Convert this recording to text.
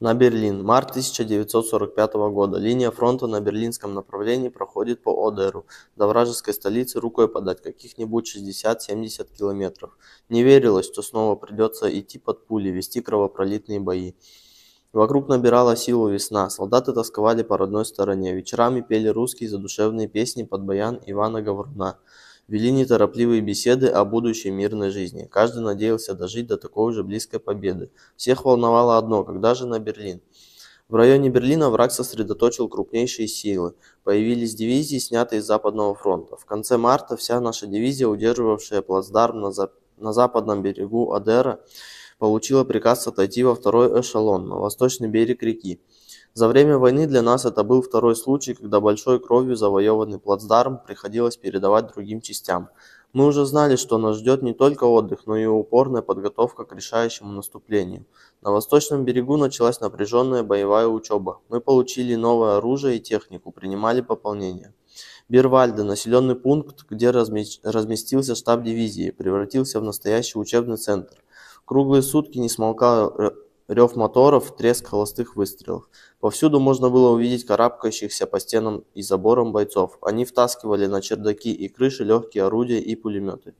на Берлин, март 1945 года. Линия фронта на берлинском направлении проходит по Одеру. До вражеской столицы рукой подать каких-нибудь 60-70 километров. Не верилось, что снова придется идти под пули, вести кровопролитные бои. Вокруг набирала силу весна, солдаты тосковали по родной стороне, вечерами пели русские задушевные песни под баян Ивана Говоруна вели неторопливые беседы о будущей мирной жизни каждый надеялся дожить до такой же близкой победы всех волновало одно когда же на берлин в районе берлина враг сосредоточил крупнейшие силы появились дивизии снятые с западного фронта в конце марта вся наша дивизия удерживавшая плацдарм на, за... на западном берегу адера получила приказ отойти во второй эшелон на восточный берег реки за время войны для нас это был второй случай, когда большой кровью завоеванный плацдарм приходилось передавать другим частям. Мы уже знали, что нас ждет не только отдых, но и упорная подготовка к решающему наступлению. На восточном берегу началась напряженная боевая учеба. Мы получили новое оружие и технику, принимали пополнение. Бирвальда, населенный пункт, где разместился штаб дивизии, превратился в настоящий учебный центр. Круглые сутки не смолкал э, рев моторов треск холостых выстрелов повсюду можно было увидеть карабкающихся по стенам и заборам бойцов они втаскивали на чердаки и крыши легкие орудия и пулеметы.